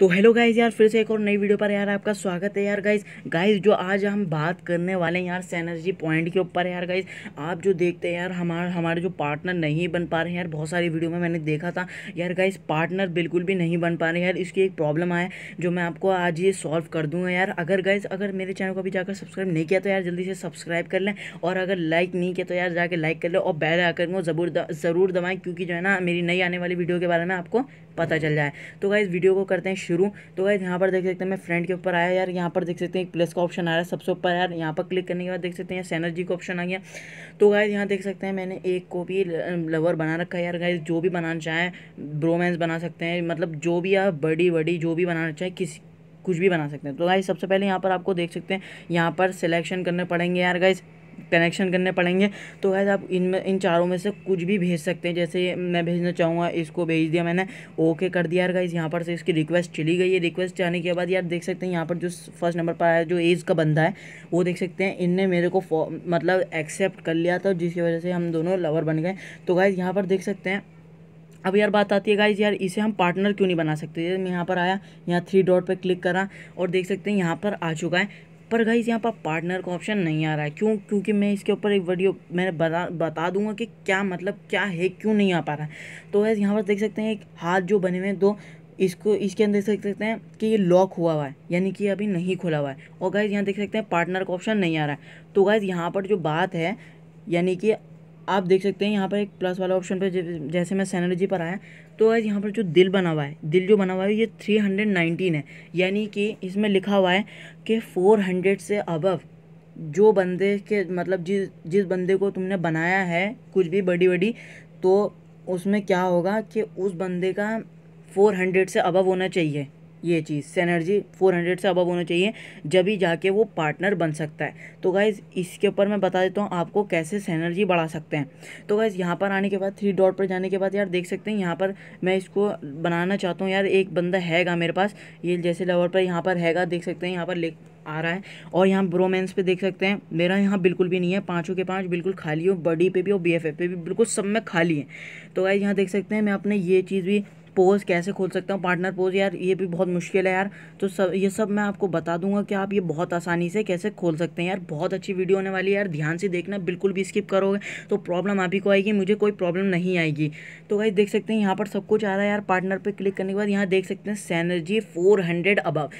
तो hello guys यार फिर से एक और नई वीडियो पर यार आपका स्वागत है यार गाइज गाइज जो आज हम बात करने वाले हैं यार सैनर्जी पॉइंट के ऊपर यार गाइज आप जो देखते हैं यार हमारे हमारे जो पार्टनर नहीं बन पा रहे हैं यार बहुत सारी वीडियो में मैंने देखा था यार गाइज पार्टनर बिल्कुल भी नहीं बन पा रहे यार इसकी एक प्रॉब्लम आया जो मैं आपको आज ये सॉल्व कर दूँगा यार अगर गाइज अगर मेरे चैनल को अभी जाकर सब्सक्राइब नहीं किया तो यार जल्दी से सब्सक्राइब कर लें और अगर लाइक नहीं किया तो यार जाकर लाइक कर लें और बेल आकर को जरूर ज़रूर दबाएँ क्योंकि जो है ना मेरी नई आने वाली वीडियो के बारे में आपको पता चल जाए तो गाइज़ वीडियो को करते हैं शुरू तो गाइज़ यहाँ पर देख सकते हैं मैं फ्रेंड के ऊपर आया यार यहाँ पर देख सकते हैं एक प्लस का ऑप्शन आ रहा है सबसे ऊपर यार यहाँ पर क्लिक करने के बाद देख सकते हैं सैनर जी का ऑप्शन आ गया तो गाइज़ यहाँ देख सकते हैं मैंने एक को भी लवर बना रखा है यार गाइज़ जो भी बनाना चाहें ब्रोमेंस बना सकते हैं मतलब जो भी आप बड़ी बड़ी जो भी बनाना चाहें किसी कुछ भी बना सकते हैं तो गाइज सबसे पहले यहाँ पर आपको देख सकते हैं यहाँ पर सिलेक्शन करने पड़ेंगे यार गाइज़ कनेक्शन करने पड़ेंगे तो गैस आप में इन चारों में से कुछ भी भेज सकते हैं जैसे मैं भेजना चाहूँगा इसको भेज दिया मैंने ओके कर दिया यार गाइज यहाँ पर से इसकी रिक्वेस्ट चली गई है रिक्वेस्ट जाने के बाद यार देख सकते हैं यहाँ पर जो फर्स्ट नंबर पर आया जो एज का बंदा है वो देख सकते हैं इनने मेरे को मतलब एक्सेप्ट कर लिया था जिसकी वजह से हम दोनों लवर बन गए तो गाइज यहाँ पर देख सकते हैं अब यार बात आती है गाइज यार इसे हम पार्टनर क्यों नहीं बना सकते मैं यहाँ पर आया यहाँ थ्री डॉट पे क्लिक करा और देख सकते हैं यहाँ पर आ चुका है पर गाइज़ यहाँ पर पार्टनर का ऑप्शन नहीं आ रहा है क्यों क्योंकि मैं इसके ऊपर एक वीडियो मैंने बता बता दूंगा कि क्या मतलब क्या है क्यों नहीं आ पा रहा है तो गैज़ यहाँ पर देख सकते हैं एक हाथ जो बने हुए हैं दो इसको इसके अंदर देख सकते हैं कि ये लॉक हुआ हुआ है यानी कि अभी नहीं खुला हुआ है और गाइज़ यहाँ देख सकते हैं पार्टनर का ऑप्शन नहीं आ रहा है तो गाइज़ यहाँ पर जो बात है यानी कि आप देख सकते हैं यहाँ पर एक प्लस वाला ऑप्शन पर जैसे मैं सैनर्जी पर आया तो आज यहाँ पर जो दिल बना हुआ है दिल जो बना हुआ है ये थ्री हंड्रेड नाइनटीन है यानी कि इसमें लिखा हुआ है कि फोर हंड्रेड से अबव जो बंदे के मतलब जिस जिस बंदे को तुमने बनाया है कुछ भी बड़ी बड़ी तो उसमें क्या होगा कि उस बंदे का फोर हंड्रेड से अबव होना चाहिए ये चीज़ सेनर्जी 400 से अबव होना चाहिए जब ही जाके वो पार्टनर बन सकता है तो गाइज़ इसके ऊपर मैं बता देता हूँ आपको कैसे सेनर्जी बढ़ा सकते हैं तो गाइज़ यहाँ पर आने के बाद थ्री डॉट पर जाने के बाद यार देख सकते हैं यहाँ पर मैं इसको बनाना चाहता हूँ यार एक बंदा हैगा मेरे पास ये जैसे लेवल पर यहाँ पर हैगा देख सकते हैं यहाँ पर आ रहा है और यहाँ ब्रोमेंस पे देख सकते हैं मेरा यहाँ बिल्कुल भी नहीं है पाँचों के पाँच बिल्कुल खाली हो बडी पे भी और बी पे भी बिल्कुल सब में खाली है तो गाइज यहाँ देख सकते हैं मैं अपने ये चीज़ भी पोज़ कैसे खोल सकता हूँ पार्टनर पोज़ यार ये भी बहुत मुश्किल है यार तो सब ये सब मैं आपको बता दूंगा कि आप ये बहुत आसानी से कैसे खोल सकते हैं यार बहुत अच्छी वीडियो होने वाली है यार ध्यान से देखना बिल्कुल भी स्किप करोगे तो प्रॉब्लम आप ही को आएगी मुझे कोई प्रॉब्लम नहीं आएगी तो भाई देख सकते हैं यहाँ पर सब कुछ आ रहा है यार पार्टनर पर क्लिक करने के बाद यहाँ देख सकते हैं सैनर्जी फोर हंड्रेड अबव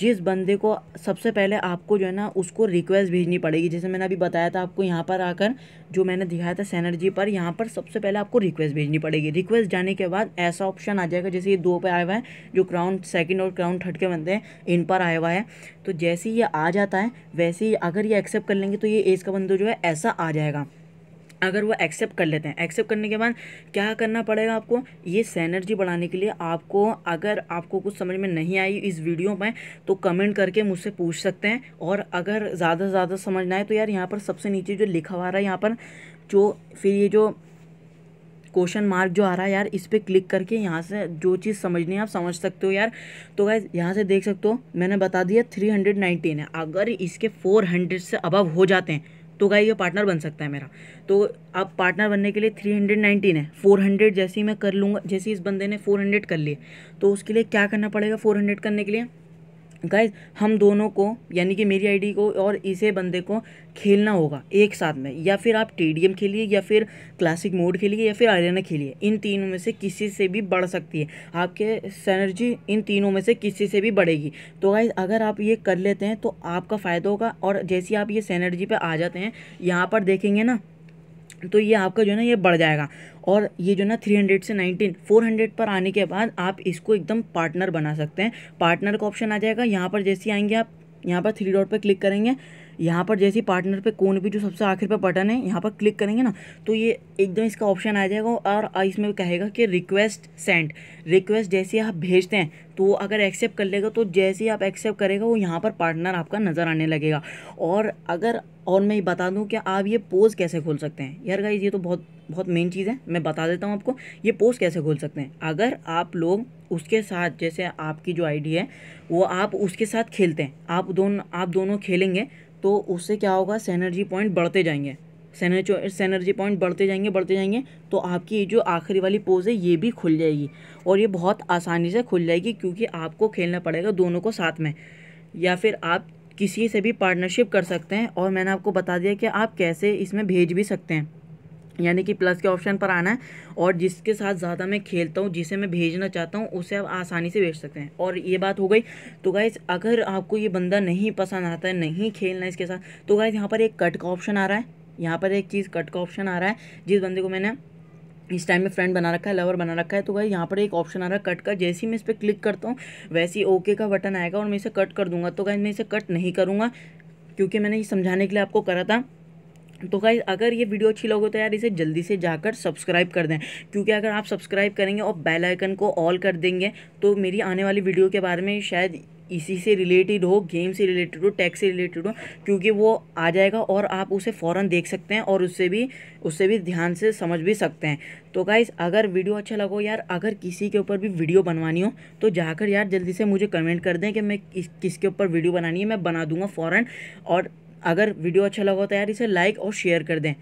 जिस बंदे को सबसे पहले आपको जो है ना उसको रिक्वेस्ट भेजनी पड़ेगी जैसे मैंने अभी बताया था आपको यहाँ पर आकर जो मैंने दिखाया था सैनर्जी पर यहाँ पर सबसे पहले आपको रिक्वेस्ट भेजनी पड़ेगी रिक्वेस्ट जाने के बाद ऐसा ऑप्शन आ जाएगा जैसे ये दो पे आया हुआ है जो क्राउन सेकंड और क्राउन थर्ड के बनते हैं इन पर आया हुआ है तो जैसे ही ये आ जाता है वैसे ही अगर ये एक्सेप्ट कर लेंगे तो ये एज का बंदो जो है ऐसा आ जाएगा अगर वो एक्सेप्ट कर लेते हैं एक्सेप्ट करने के बाद क्या करना पड़ेगा आपको ये सैनर्जी बढ़ाने के लिए आपको अगर आपको कुछ समझ में नहीं आई इस वीडियो में तो कमेंट करके मुझसे पूछ सकते हैं और अगर ज़्यादा से ज़्यादा समझना है तो यार यहाँ पर सबसे नीचे जो लिखा हुआ रहा है यहाँ पर जो फिर ये जो क्वेश्चन मार्क जो आ रहा है यार इस पर क्लिक करके यहाँ से जो चीज़ समझनी है आप समझ सकते हो यार तो गैस यहाँ से देख सकते हो मैंने बता दिया थ्री हंड्रेड नाइनटीन है अगर इसके फोर हंड्रेड से अबव हो जाते हैं तो गाई ये पार्टनर बन सकता है मेरा तो अब पार्टनर बनने के लिए थ्री हंड्रेड नाइनटीन है फोर हंड्रेड जैसे ही मैं कर लूँगा जैसे इस बंदे ने फोर हंड्रेड कर लिए तो उसके लिए क्या करना पड़ेगा फोर हंड्रेड करने के लिए गाइज हम दोनों को यानी कि मेरी आईडी को और इसे बंदे को खेलना होगा एक साथ में या फिर आप टीडीएम खेलिए या फिर क्लासिक मोड खेलिए या फिर आरियाना खेलिए इन तीनों में से किसी से भी बढ़ सकती है आपके सैनर्जी इन तीनों में से किसी से भी बढ़ेगी तो गाइज अगर आप ये कर लेते हैं तो आपका फ़ायदा होगा और जैसे आप ये सैनर्जी पर आ जाते हैं यहाँ पर देखेंगे ना तो ये आपका जो है ना ये बढ़ जाएगा और ये जो ना 300 से 19 400 पर आने के बाद आप इसको एकदम पार्टनर बना सकते हैं पार्टनर का ऑप्शन आ जाएगा यहाँ पर जैसे आएंगे आप यहाँ पर थ्री डॉट पर क्लिक करेंगे यहाँ पर जैसे पार्टनर पे कौन भी जो सबसे आखिर पर बटन है यहाँ पर क्लिक करेंगे ना तो ये एकदम इसका ऑप्शन आ जाएगा और इसमें कहेगा कि रिक्वेस्ट सेंड रिक्वेस्ट जैसे आप भेजते हैं तो अगर एक्सेप्ट कर लेगा तो जैसे ही आप एक्सेप्ट करेगा वो यहाँ पर पार्टनर आपका नज़र आने लगेगा और अगर और मैं ये बता दूँ कि आप ये पोज़ कैसे खोल सकते हैं यार गाइज ये तो बहुत बहुत मेन चीज़ है मैं बता देता हूँ आपको ये पोज कैसे खोल सकते हैं अगर आप लोग उसके साथ जैसे आपकी जो आईडी है वो आप उसके साथ खेलते हैं आप दोनों आप दोनों खेलेंगे तो उससे क्या होगा सैनर्जी पॉइंट बढ़ते जाएंगे सैनर्जी पॉइंट बढ़ते जाएंगे बढ़ते जाएंगे तो आपकी जो आखिरी वाली पोज है ये भी खुल जाएगी और ये बहुत आसानी से खुल जाएगी क्योंकि आपको खेलना पड़ेगा दोनों को साथ में या फिर आप किसी से भी पार्टनरशिप कर सकते हैं और मैंने आपको बता दिया कि आप कैसे इसमें भेज भी सकते हैं यानी कि प्लस के ऑप्शन पर आना है और जिसके साथ ज़्यादा मैं खेलता हूँ जिसे मैं भेजना चाहता हूँ उसे आप आसानी से भेज सकते हैं और ये बात हो गई तो गाइज अगर आपको ये बंदा नहीं पसंद आता है नहीं खेलना इसके साथ तो गाइज यहाँ पर एक कट का ऑप्शन आ रहा है यहाँ पर एक चीज़ कट का ऑप्शन आ रहा है जिस बंदे को मैंने इस टाइम में फ्रेंड बना रखा है लवर बना रखा है तो गाइज़ यहाँ पर एक ऑप्शन आ रहा है कट का जैसे ही मैं इस पर क्लिक करता हूँ वैसे ही ओके का बटन आएगा और मैं इसे कट कर दूंगा तो गाइज मैं इसे कट नहीं करूँगा क्योंकि मैंने ये समझाने के लिए आपको करा था तो गाइज अगर ये वीडियो अच्छी लगे तो यार इसे जल्दी से जाकर सब्सक्राइब कर दें क्योंकि अगर आप सब्सक्राइब करेंगे और बेल आइकन को ऑल कर देंगे तो मेरी आने वाली वीडियो के बारे में शायद इसी से रिलेटेड हो गेम से रिलेटेड हो टैक्स से रिलेटेड हो क्योंकि वो आ जाएगा और आप उसे फ़ौर देख सकते हैं और उससे भी उससे भी ध्यान से समझ भी सकते हैं तो गाइज़ अगर वीडियो अच्छा लगा यार अगर किसी के ऊपर भी वीडियो बनवानी हो तो जाकर यार जल्दी से मुझे कमेंट कर दें कि मैं किस किसके ऊपर वीडियो बनानी है मैं बना दूंगा फ़ौरन और अगर वीडियो अच्छा लगा हो तो यार इसे लाइक और शेयर कर दें